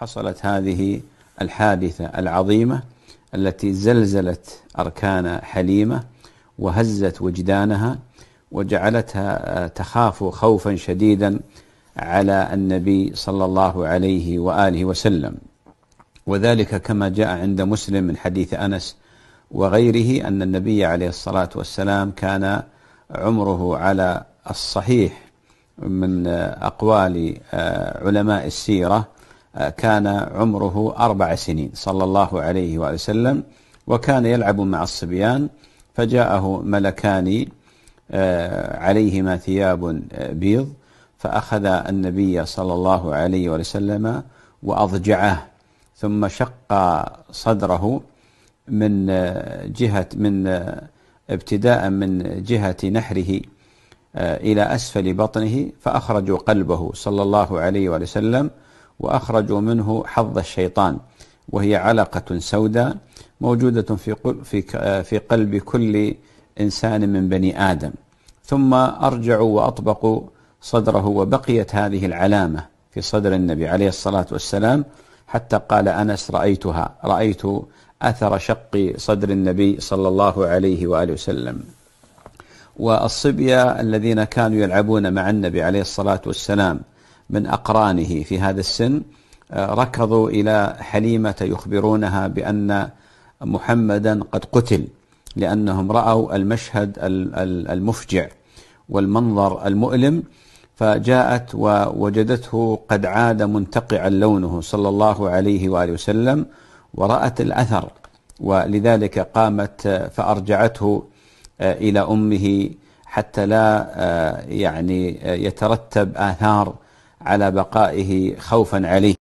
حصلت هذه الحادثة العظيمة التي زلزلت أركان حليمة وهزت وجدانها وجعلتها آه، تخاف خوفا شديدا على النبي صلى الله عليه وآله وسلم وذلك كما جاء عند مسلم من حديث أنس وغيره أن النبي عليه الصلاة والسلام كان عمره على الصحيح من آه، أقوال آه، علماء السيرة كان عمره أربع سنين صلى الله عليه وسلم وكان يلعب مع الصبيان فجاءه ملكان آه، عليهما ثياب آه، بيض فأخذ النبي صلى الله عليه وسلم وأضجعه ثم شق صدره من آه، جهة من ابتداء من جهة نحره إلى أسفل بطنه فأخرجوا قلبه صلى الله عليه وسلم وأخرجوا منه حظ الشيطان وهي علقة سوداء موجودة في في في قلب كل إنسان من بني آدم ثم أرجعوا وأطبقوا صدره وبقيت هذه العلامة في صدر النبي عليه الصلاة والسلام حتى قال أنس رأيتها رأيت أثر شق صدر النبي صلى الله عليه وآله وسلم والصبية الذين كانوا يلعبون مع النبي عليه الصلاة والسلام من أقرانه في هذا السن آه، ركضوا إلى حليمة يخبرونها بأن محمدا قد قتل لأنهم رأوا المشهد المفجع والمنظر المؤلم فجاءت ووجدته قد عاد منتقعا لونه صلى الله عليه وآله وسلم ورأت الأثر ولذلك قامت آه، فأرجعته آه، إلى أمه حتى لا يعني يترتب آثار على بقائه خوفا عليه